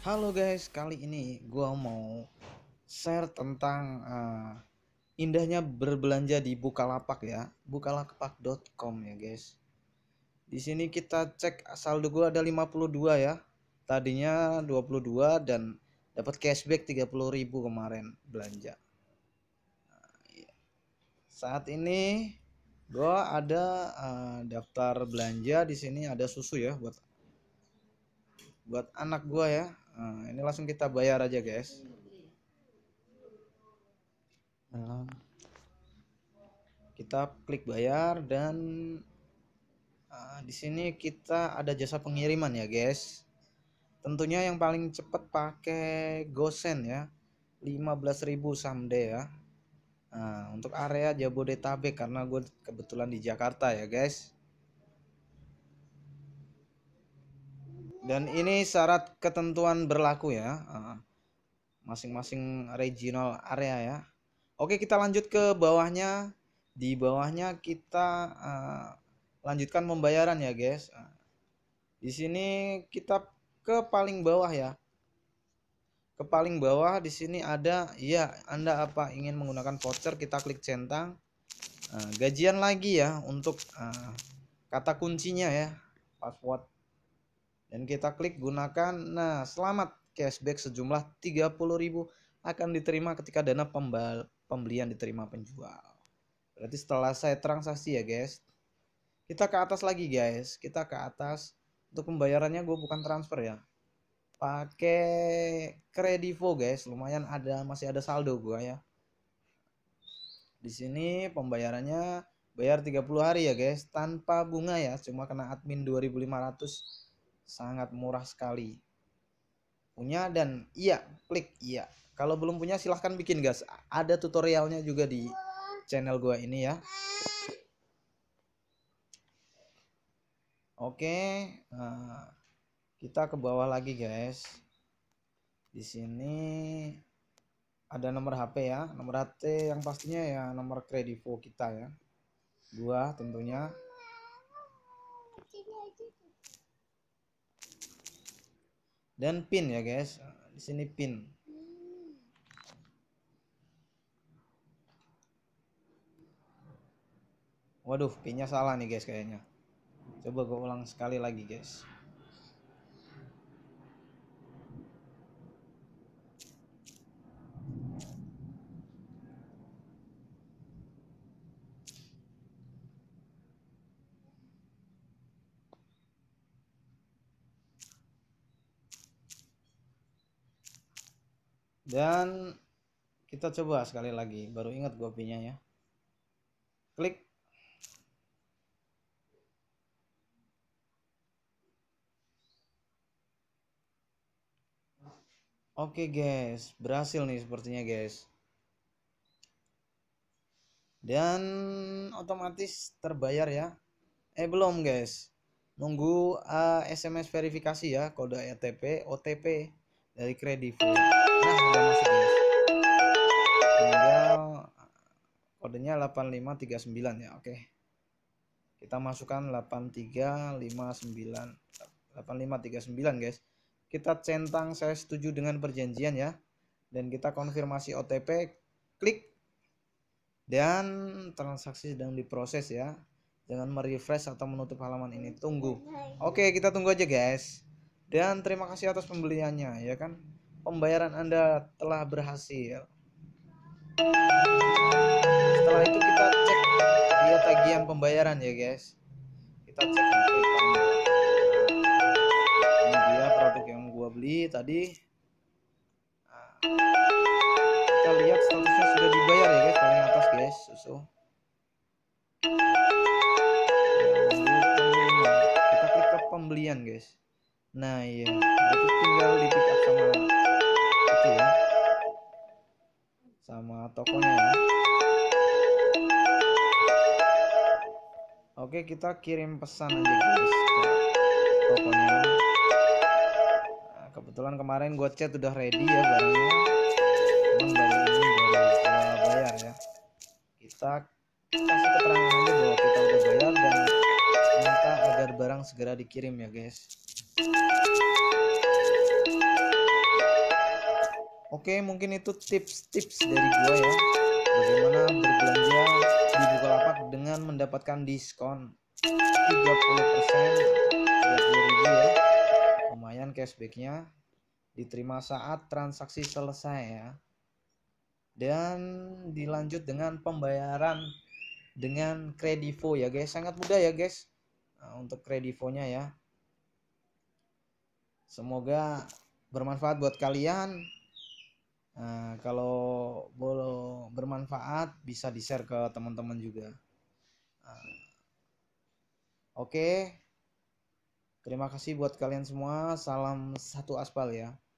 Halo guys, kali ini gue mau share tentang uh, indahnya berbelanja di Bukalapak ya, bukalapak.com ya guys. Di sini kita cek saldo gue ada 52 ya. Tadinya 22 dan dapat cashback 30.000 kemarin belanja. Saat ini gue ada uh, daftar belanja di sini ada susu ya buat buat anak gue ya Nah, ini langsung kita bayar aja guys. Nah, kita klik bayar dan uh, di sini kita ada jasa pengiriman ya guys. Tentunya yang paling cepat pakai GoSend ya. 15.000 someday ya. Nah, untuk area Jabodetabek karena gue kebetulan di Jakarta ya guys. Dan ini syarat ketentuan berlaku ya. Ah, masing-masing regional area ya. Oke, kita lanjut ke bawahnya. Di bawahnya kita uh, lanjutkan pembayaran ya, guys. Ah, di sini kita ke paling bawah ya. Ke paling bawah di sini ada ya, Anda apa ingin menggunakan voucher, kita klik centang. Uh, gajian lagi ya untuk uh, kata kuncinya ya, password dan kita klik gunakan. Nah, selamat cashback sejumlah 30.000 akan diterima ketika dana pembelian diterima penjual. Berarti setelah saya transaksi ya, guys. Kita ke atas lagi, guys. Kita ke atas. Untuk pembayarannya gue bukan transfer ya. Pakai Kredivo, guys. Lumayan ada masih ada saldo gue ya. Di sini pembayarannya bayar 30 hari ya guys tanpa bunga ya cuma kena admin 2500 sangat murah sekali. Punya dan iya, klik iya. Kalau belum punya silahkan bikin guys. Ada tutorialnya juga di channel gua ini ya. Oke, nah, kita ke bawah lagi guys. Di sini ada nomor HP ya, nomor HP yang pastinya ya nomor kredivo kita ya. Gua tentunya dan pin ya guys di sini pin waduh pinnya salah nih guys kayaknya coba gue ulang sekali lagi guys dan kita coba sekali lagi baru ingat gue pinnya ya klik Oke okay guys, berhasil nih sepertinya guys. Dan otomatis terbayar ya. Eh belum guys. Nunggu uh, eh, SMS verifikasi ya kode ETP, OTP dari Kredivo nah masuk guys ya. tinggal kodenya 8539 ya oke okay. kita masukkan 8359 8539 guys kita centang saya setuju dengan perjanjian ya dan kita konfirmasi OTP klik dan transaksi sedang diproses ya jangan merefresh atau menutup halaman ini tunggu oke okay, kita tunggu aja guys dan terima kasih atas pembeliannya ya kan pembayaran Anda telah berhasil. Setelah itu kita cek dia tagihan pembayaran ya guys. Kita cek ini dia produk yang gua beli tadi. kita lihat statusnya sudah dibayar ya guys paling atas guys susu. Nah, kita klik ke pembelian guys. Nah iya, itu tinggal di pick up sama itu ya sama tokonya ya. Oke kita kirim pesan aja guys ke tokonya nah, kebetulan kemarin gue chat udah ready ya barangnya cuman baru ini baru uh, bayar ya kita kasih keterangan aja bahwa kita udah bayar dan minta agar barang segera dikirim ya guys Oke, mungkin itu tips-tips dari gue ya. Bagaimana berbelanja di Bukalapak dengan mendapatkan diskon 30% ribu ya. Lumayan cashbacknya diterima saat transaksi selesai ya. Dan dilanjut dengan pembayaran dengan kredivo ya guys. Sangat mudah ya guys nah, untuk kredivonya ya. Semoga bermanfaat buat kalian. Nah, kalau boleh bermanfaat bisa di-share ke teman-teman juga. Nah, Oke. Okay. Terima kasih buat kalian semua. Salam satu aspal ya.